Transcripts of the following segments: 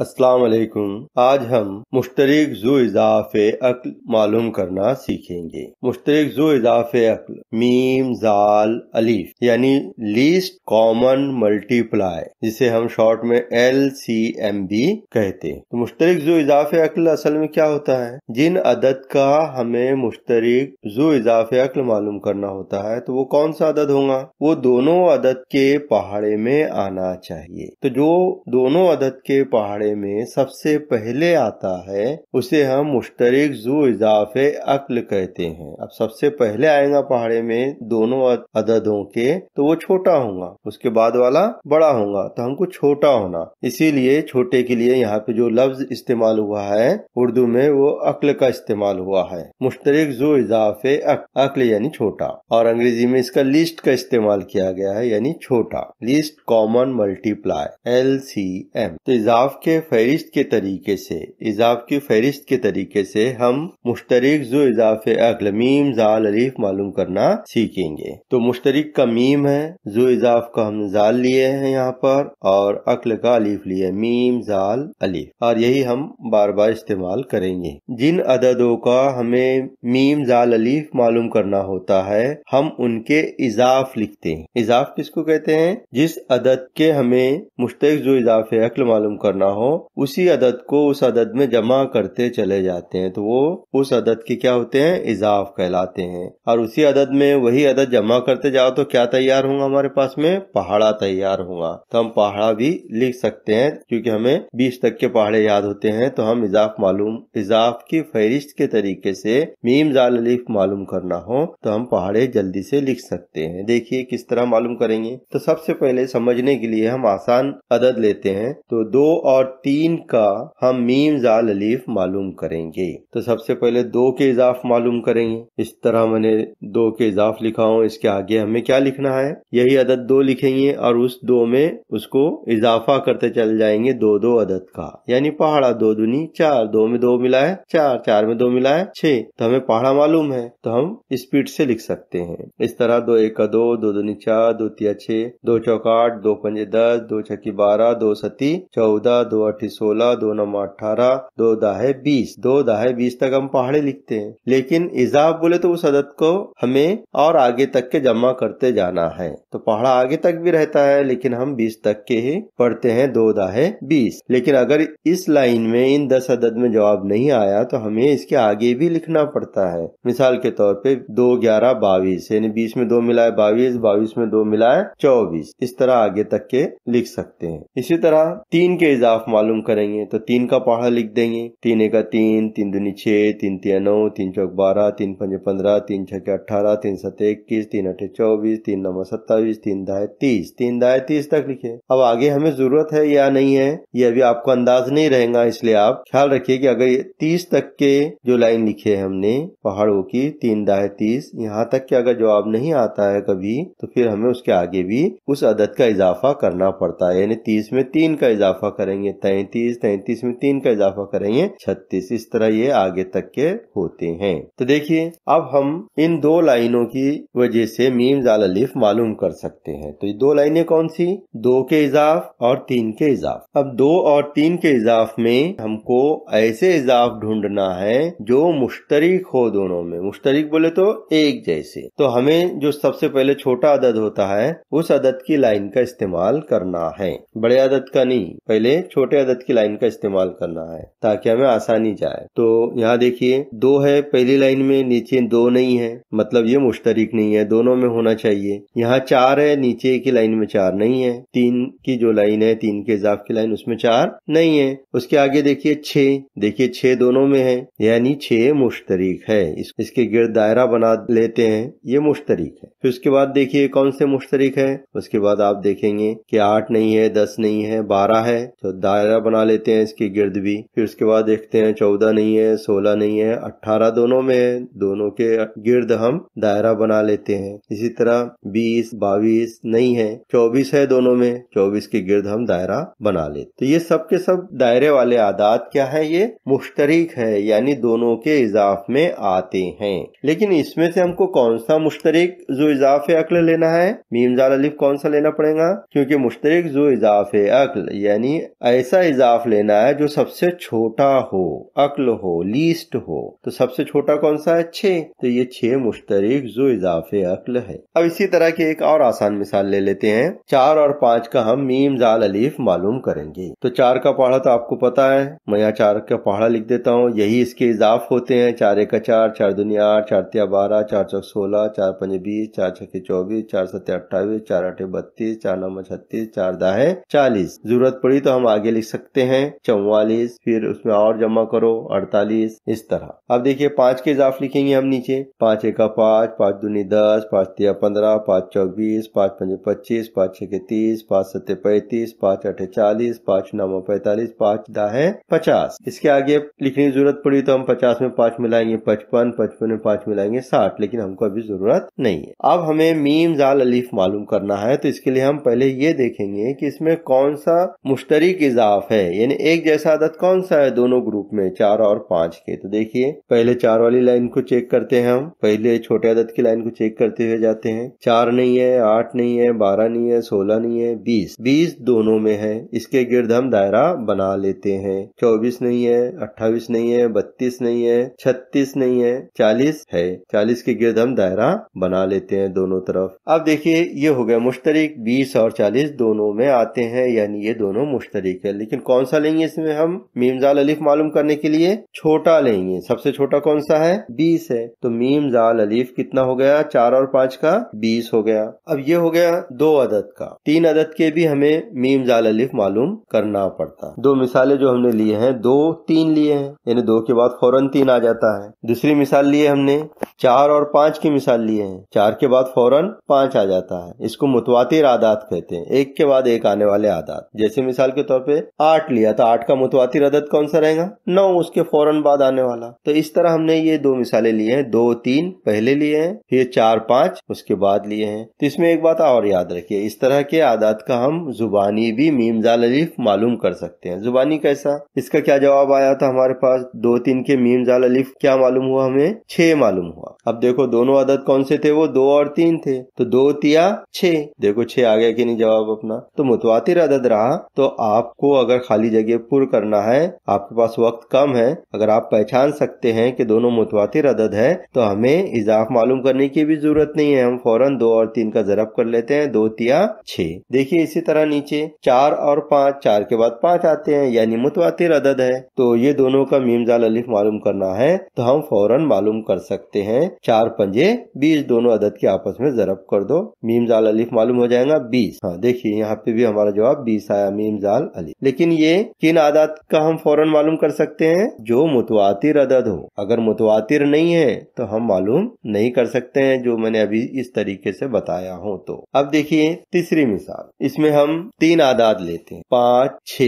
अस्सलाम वालेकुम आज हम मुश्तरक जो इजाफ अक्ल मालूम करना सीखेंगे मुश्तरक जो इजाफ अक्ल मीम जाल अलीफ यानी लीस्ट कॉमन मल्टीप्लाई जिसे हम शॉर्ट में एल सी एम बी कहते हैं तो मुश्तरक जो इजाफ अक्ल असल में क्या होता है जिन अदद का हमें मुश्तरक जो इजाफ अक्ल मालूम करना होता है तो वो कौन सा अदद होगा वो दोनों अदद के पहाड़े में आना चाहिए तो जो दोनों अदद के पहाड़े बारे में सबसे पहले आता है उसे हम मुश्तरक जू इजाफे अक्ल कहते हैं अब सबसे पहले आएगा पहाड़े में दोनों अददों के तो वो छोटा होगा उसके बाद वाला बड़ा होगा तो हमको छोटा होना इसीलिए छोटे के लिए यहाँ पे जो लफ्ज इस्तेमाल हुआ है उर्दू में वो अक्ल का इस्तेमाल हुआ है मुश्तरक जो इजाफे अक्ल यानी छोटा और अंग्रेजी में इसका लिस्ट का इस्तेमाल किया गया है यानी छोटा least common multiple L C M तो इजाफ के फहरिस्त के तरीके से इजाफ की फहरिस्त के तरीके से हम मुश्तरक जो इजाफ अकल मीम जाल अलीफ मालूम करना सीखेंगे तो मुश्तरक का मीम है जो इजाफ का हम जाल लिए हैं यहाँ पर और अकल का अलीफ लिए मीम जाल अलीफ और यही हम बार बार इस्तेमाल करेंगे जिन अददों का हमें मीम जाल अलीफ मालूम करना होता है हम उनके इजाफ लिखते हैं इजाफ किसको कहते हैं जिस अदद के हमें मुश्तक जो इजाफ अकल मालूम करना हो उसी अदद को उस अदद में जमा करते चले जाते हैं तो वो उस अदद के क्या होते हैं इजाफ कहलाते हैं और उसी अदद में वही अदद जमा करते जाओ तो क्या तैयार होगा हमारे पास में पहाड़ा तैयार होगा तो हम पहाड़ा भी लिख सकते हैं क्योंकि हमें बीस तक के पहाड़े याद होते हैं तो हम इजाफ मालूम इजाफ की फहरिस्त के तरीके से मीम जाल अलीफ मालूम करना हो तो हम पहाड़े जल्दी से लिख सकते हैं देखिए किस तरह मालूम करेंगे तो सबसे पहले समझने के लिए हम आसान अदद लेते हैं तो दो और तीन का हम मीम जाल अलीफ मालूम करेंगे तो सबसे पहले दो के इजाफ मालूम करेंगे इस तरह मैंने दो के इजाफ लिखा हूँ इसके आगे हमें क्या लिखना है यही अदद दो लिखेंगे और उस दो में उसको इजाफा करते चल जाएंगे दो दो अदद का यानी पहाड़ा दो दुनी चार दो में दो मिला है चार चार में दो मिला है छह तो हमें पहाड़ा मालूम है तो हम स्पीड से लिख सकते हैं इस तरह दो एक का दो दो दुनी चार दो तिया छह दो आठ दो पंजे दस दो छकी बारह दो सती चौदह दो दो अठी सोलह दो नौ अठारह दो दाहे बीस दो दाहे बीस तक हम पहाड़े लिखते हैं लेकिन इजाफ बोले तो उस अदद को हमें और आगे तक के जमा करते जाना है तो पहाड़ा आगे तक भी रहता है लेकिन हम बीस तक के ही पढ़ते हैं दो दाहे बीस लेकिन अगर इस लाइन में इन दस अदद में जवाब नहीं आया तो हमें इसके आगे भी लिखना पड़ता है मिसाल के तौर पे दो ग्यारह बाईस यानी बीस में दो मिलाए बाईस बाईस में दो मिलाए चौबीस इस तरह आगे तक के लिख सकते हैं इसी तरह तीन के इजाफ मालूम करेंगे तो तीन का पहाड़ा लिख देंगे तीन एक तीन तीन दुनी छह तीन तीन नौ तीन चौक बारह तीन पंजे पंद्रह तीन छः अठारह तीन सत इक्कीस तीन अठे चौबीस तीन नवा सत्ताईस तीन दाए तीस तीन दाए तीस तक लिखे अब आगे हमें जरूरत है या नहीं है ये अभी आपको अंदाज नहीं रहेगा इसलिए आप ख्याल रखिये की अगर तीस तक के जो लाइन लिखे है हमने पहाड़ों की तीन दाए तीस यहाँ तक के अगर जवाब नहीं आता है कभी तो फिर हमें उसके आगे भी उस अदद का इजाफा करना पड़ता है यानी तीस में तीन का इजाफा करेंगे तैतीस तैतीस में तीन का इजाफा करेंगे छत्तीस इस तरह ये आगे तक के होते हैं तो देखिए अब हम इन दो लाइनों की वजह से मीम जाल अलिफ मालूम कर सकते हैं तो ये दो लाइनें कौन सी दो के इजाफ और तीन के इजाफ अब दो और तीन के इजाफ में हमको ऐसे इजाफ ढूंढना है जो मुश्तरक हो दोनों में मुश्तरक बोले तो एक जैसे तो हमें जो सबसे पहले छोटा अदद होता है उस अदद की लाइन का इस्तेमाल करना है बड़े अदद का नहीं पहले छोटा छोटे अदद की लाइन का इस्तेमाल करना है ताकि हमें आसानी जाए तो यहाँ देखिए दो है पहली लाइन में नीचे दो नहीं है मतलब ये मुश्तरक नहीं है दोनों में होना चाहिए यहाँ चार है नीचे की लाइन में चार नहीं है तीन की जो लाइन है तीन के इजाफ की लाइन उसमें चार नहीं है उसके आगे देखिए छ देखिए छह दोनों में है यानी छह मुश्तरक है इस, इसके गिर दायरा बना लेते हैं ये मुश्तरक है फिर उसके बाद देखिए कौन से मुश्तरक है उसके बाद आप देखेंगे कि आठ नहीं है दस नहीं है बारह है तो दायरा दायरा बना लेते हैं इसके गिर्द भी फिर उसके बाद देखते हैं चौदह नहीं है सोलह नहीं है अट्ठारह दोनों में है दोनों के गिर्द हम दायरा बना लेते हैं इसी तरह बीस बाईस नहीं है चौबीस है दोनों में चौबीस के गिर्द हम दायरा बना लेते तो ये सब के सब दायरे वाले आदात क्या है ये मुश्तरक है यानी दोनों के इजाफ में आते हैं लेकिन इसमें से हमको कौन सा मुश्तरक जो इजाफे अक्ल लेना है मीमजाल अलिफ कौन सा लेना पड़ेगा क्योंकि मुश्तरक जो इजाफे अक्ल यानी ऐसे ऐसा इजाफ लेना है जो सबसे छोटा हो अक्ल हो लीस्ट हो तो सबसे छोटा कौन सा है छे तो ये छह मुश्तरक जो इजाफे अक्ल है अब इसी तरह की एक और आसान मिसाल ले लेते हैं चार और पाँच का हम मीम जाल अलीफ मालूम करेंगे तो चार का पहाड़ा तो आपको पता है मैं यहाँ चार का पहाड़ा लिख देता हूँ यही इसके इजाफ होते हैं चार एक चार चार दुनिया आठ चार त्या बारह चार चौक सोलह चार पंच बीस चार छके चौबीस चार सत्या अट्ठाईस चार अठे बत्तीस चार नौ छत्तीस चार दाहे चालीस जरूरत पड़ी तो हम आगे लिख सकते हैं चौवालीस फिर उसमें और जमा करो अड़तालीस इस तरह अब देखिए पांच के इजाफ लिखेंगे हम नीचे पांच एका पांच पांच दूनी दस पांच तिया पंद्रह पांच चौबीस पांच पंजे पच्चीस पांच छह के तीस पांच सत्ते पैतीस पांच अठे चालीस पांच नौ पैतालीस पांच है पचास इसके आगे लिखने की जरूरत पड़ी तो हम पचास में पांच मिलाएंगे पचपन पचपन में पांच मिलाएंगे साठ लेकिन हमको अभी जरूरत नहीं है अब हमें मीम जाल अलीफ मालूम करना है तो इसके लिए हम पहले ये देखेंगे कि इसमें कौन सा मुश्तरी इजाफ साफ है यानी एक जैसा आदत कौन सा है दोनों ग्रुप में चार और पांच के तो देखिए पहले चार वाली लाइन को चेक करते हैं हम पहले छोटे आदत की लाइन को चेक करते हुए जाते हैं चार नहीं है आठ नहीं है बारह नहीं है सोलह नहीं है बीस बीस दोनों में है इसके गिर्द हम दायरा बना लेते हैं चौबीस नहीं है अट्ठाईस नहीं है बत्तीस नहीं है छत्तीस नहीं है चालीस है चालीस के गिर्द हम दायरा बना लेते हैं दोनों तरफ अब देखिए ये हो गया मुश्तरक बीस और चालीस दोनों में आते हैं यानी ये दोनों मुश्तरक है लेकिन कौन सा लेंगे इसमें हम मीम जाल अलीफ मालूम करने के लिए छोटा लेंगे सबसे छोटा कौन सा है बीस है तो मीम जाल अलीफ कितना हो गया चार और पांच का बीस हो गया अब ये हो गया दो अदद का तीन अदद के भी हमें मीम जाल अलीफ मालूम करना पड़ता दो मिसालें जो हमने लिए हैं दो तीन लिए हैं यानी दो के बाद फौरन तीन आ जाता है दूसरी मिसाल लिए हमने चार और पांच की मिसाल लिए हैं चार के बाद फौरन पांच आ जाता है इसको मुतवातिर आदात कहते हैं एक के बाद एक आने वाले आदात जैसे मिसाल के तौर पे पे आठ लिया तो आठ का मुतवातिर अदद कौन सा रहेगा नौ उसके फौरन बाद आने वाला तो इस तरह हमने ये दो मिसालें लिए हैं दो तीन पहले लिए हैं फिर चार पांच उसके बाद लिए हैं तो इसमें एक बात और याद रखिए इस तरह के आदात का हम जुबानी भी मीमजाल अलीफ मालूम कर सकते हैं जुबानी कैसा इसका क्या जवाब आया था हमारे पास दो तीन के मीमजाल अलीफ क्या मालूम हुआ हमें छह मालूम हुआ अब देखो दोनों आदत कौन से थे वो दो और तीन थे तो दो तिया छे देखो छे आ गया कि नहीं जवाब अपना तो मुतवातिर अदद रहा तो आपको को अगर खाली जगह पुर करना है आपके पास वक्त कम है अगर आप पहचान सकते हैं कि दोनों मुतवातिर अदद है तो हमें इजाफ मालूम करने की भी जरूरत नहीं है हम फौरन दो और तीन का जरब कर लेते हैं दो तिया छः देखिए इसी तरह नीचे चार और पाँच चार के बाद पाँच आते हैं यानी मुतवातिर अदद है तो ये दोनों का मीमजाल अलिफ मालूम करना है तो हम फौरन मालूम कर सकते हैं चार पंजे बीस दोनों अदद के आपस में जरब कर दो मीमजाल अलिफ मालूम हो जाएगा बीस हाँ देखिए यहाँ पे भी हमारा जवाब बीस आया मीमजाल अलिफ लेकिन ये किन आदात का हम फौरन मालूम कर सकते हैं जो मुतवातिर अदद हो अगर मुतवातिर नहीं है तो हम मालूम नहीं कर सकते हैं जो मैंने अभी इस तरीके से बताया हो तो अब देखिए तीसरी मिसाल इसमें हम तीन आदात लेते हैं पाँच छ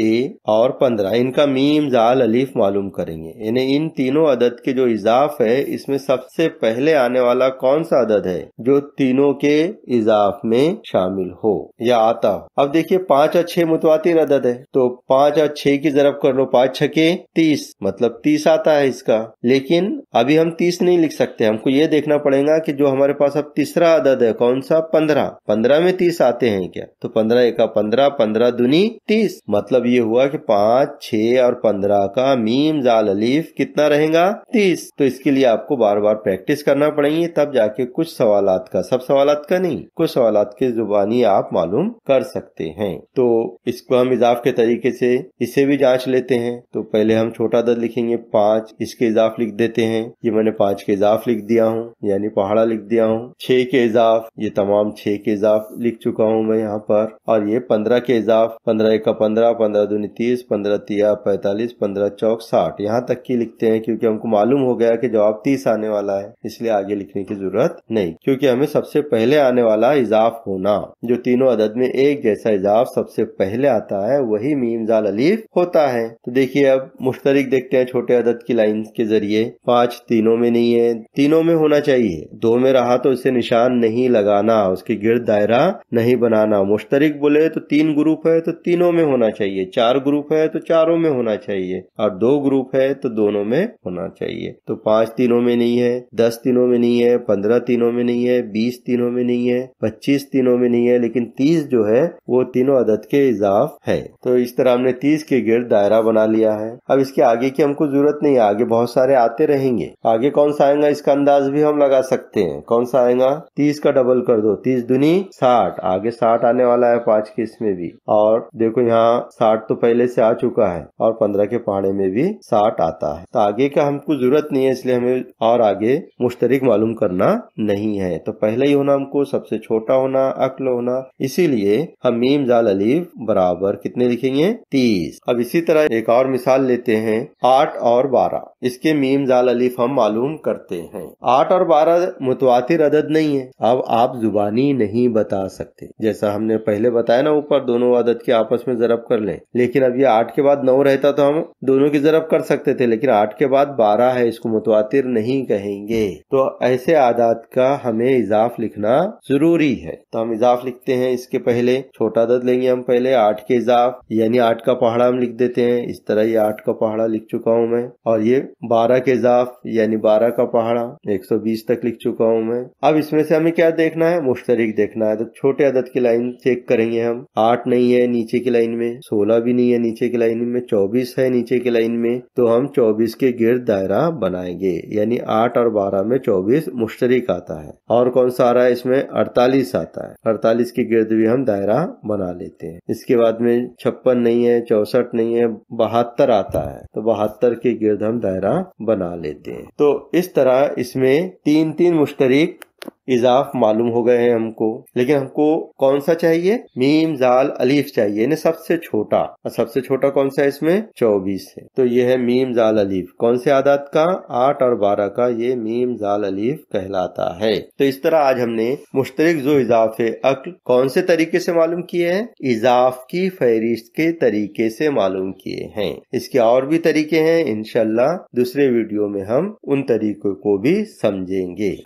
और पंद्रह इनका मीम जाल अलीफ मालूम करेंगे यानी इन तीनों अदद के जो इजाफ है इसमें सबसे पहले आने वाला कौन सा अदद है जो तीनों के इजाफ में शामिल हो या आता हो अब देखिए पांच और छह मुतवातिर अदद है तो तो पांच और छह की जरब कर लो पांच छके तीस मतलब तीस आता है इसका लेकिन अभी हम तीस नहीं लिख सकते हमको ये देखना पड़ेगा कि जो हमारे पास अब तीसरा अदद है कौन सा पंद्रह पंद्रह में तीस आते हैं क्या तो पंद्रह एका पंद्रह पंद्रह दुनी तीस मतलब ये हुआ कि पांच छ और पंद्रह का मीम जाल अलीफ कितना रहेगा तीस तो इसके लिए आपको बार बार प्रैक्टिस करना पड़ेगी तब जाके कुछ सवाल का सब सवाल का नहीं कुछ सवाल के जुबानी आप मालूम कर सकते हैं तो इसको हम इजाफ के तरीके तरीके से इसे भी जांच लेते हैं तो पहले हम छोटा दर्द लिखेंगे पांच इसके इजाफ लिख देते हैं ये मैंने पांच के इजाफ लिख दिया हूँ यानी पहाड़ा लिख दिया हूँ छह के इजाफ ये तमाम छह के इजाफ लिख चुका हूँ मैं यहाँ पर और ये पंद्रह के इजाफ पंद्रह एक पंद्रह पंद्रह दूनी तीस पंद्रह तिया पैतालीस पंद्रह चौक साठ यहाँ तक की लिखते हैं क्योंकि हमको मालूम हो गया कि जवाब तीस आने वाला है इसलिए आगे लिखने की जरूरत नहीं क्योंकि हमें सबसे पहले आने वाला इजाफ होना जो तीनों अदद में एक जैसा इजाफ सबसे पहले आता है वही मीम जाल अलीफ होता है तो देखिए अब मुश्तरक देखते हैं छोटे अदद की लाइन के जरिए पांच तीनों में नहीं है तीनों में होना चाहिए दो में रहा तो उसे निशान नहीं लगाना उसके गिर्द दायरा नहीं बनाना मुश्तरक बोले तो तीन ग्रुप है तो तीनों में होना चाहिए चार ग्रुप है तो चारों में होना चाहिए और दो ग्रुप है तो दोनों में होना चाहिए तो पांच तीनों में नहीं है दस तीनों में नहीं है पंद्रह तीनों में नहीं है बीस तीनों में नहीं है पच्चीस तीनों में नहीं है लेकिन तीस जो है वो तीनों अदद के इजाफ है तो इस इस तरह हमने तीस के गिर दायरा बना लिया है अब इसके आगे की हमको जरूरत नहीं है आगे बहुत सारे आते रहेंगे आगे कौन सा आएगा इसका अंदाज भी हम लगा सकते हैं कौन सा आएगा तीस का डबल कर दो तीस दुनी साठ आगे साठ आने वाला है पांच के इसमें भी और देखो यहाँ साठ तो पहले से आ चुका है और पंद्रह के पहाड़े में भी साठ आता है तो आगे का हमको जरूरत नहीं है इसलिए हमें और आगे मुश्तरक मालूम करना नहीं है तो पहले ही होना हमको सबसे छोटा होना अक्ल होना इसीलिए हम मीम जाल अलीफ बराबर कितने लिखेंगे चाहिए तीस अब इसी तरह एक और मिसाल लेते हैं आठ और बारह इसके मीम जाल अलीफ हम मालूम करते हैं आठ और बारह मुतवातिर अदद नहीं है अब आप जुबानी नहीं बता सकते जैसा हमने पहले बताया ना ऊपर दोनों अदद के आपस में जरब कर ले लेकिन अब ये आठ के बाद नौ रहता तो हम दोनों की जरब कर सकते थे लेकिन आठ के बाद बारह है इसको मुतवातिर नहीं कहेंगे तो ऐसे आदात का हमें इजाफ लिखना जरूरी है तो हम इजाफ लिखते हैं इसके पहले छोटा दद लेंगे हम पहले आठ के इजाफ यानी आठ का पहाड़ा हम लिख देते हैं इस तरह ये आठ का पहाड़ा लिख चुका हूँ मैं और ये बारह के जाफ यानी बारह का पहाड़ा एक सौ बीस तक लिख चुका हूँ मैं अब इसमें से हमें क्या देखना है मुश्तरक देखना है तो छोटे अदद की लाइन चेक करेंगे हम आठ नहीं है नीचे की लाइन में सोलह भी नहीं है नीचे की लाइन में चौबीस है नीचे की लाइन में तो हम चौबीस के गिर्द दायरा बनाएंगे यानी आठ और बारह में चौबीस मुश्तरक आता है और कौन सा आ रहा है इसमें अड़तालीस आता है अड़तालीस के गिर्द भी हम दायरा बना लेते हैं इसके बाद में छप्पन छप्पन नहीं है चौसठ नहीं है बहत्तर आता है तो बहत्तर के गिर्द हम दायरा बना लेते हैं तो इस तरह इसमें तीन तीन मुश्तरक इजाफ मालूम हो गए हैं हमको लेकिन हमको कौन सा चाहिए मीम जाल अलीफ चाहिए ने सबसे छोटा और सबसे छोटा कौन सा है इसमें चौबीस है तो ये है मीम जाल अलीफ कौन से आदात का आठ और बारह का ये मीम जाल अलीफ कहलाता है तो इस तरह आज हमने मुश्तरक जो इजाफे अक्ल कौन से तरीके से मालूम किए हैं इजाफ की फहरिस्त के तरीके से मालूम किए हैं इसके और भी तरीके हैं इनशाला दूसरे वीडियो में हम उन तरीकों को भी समझेंगे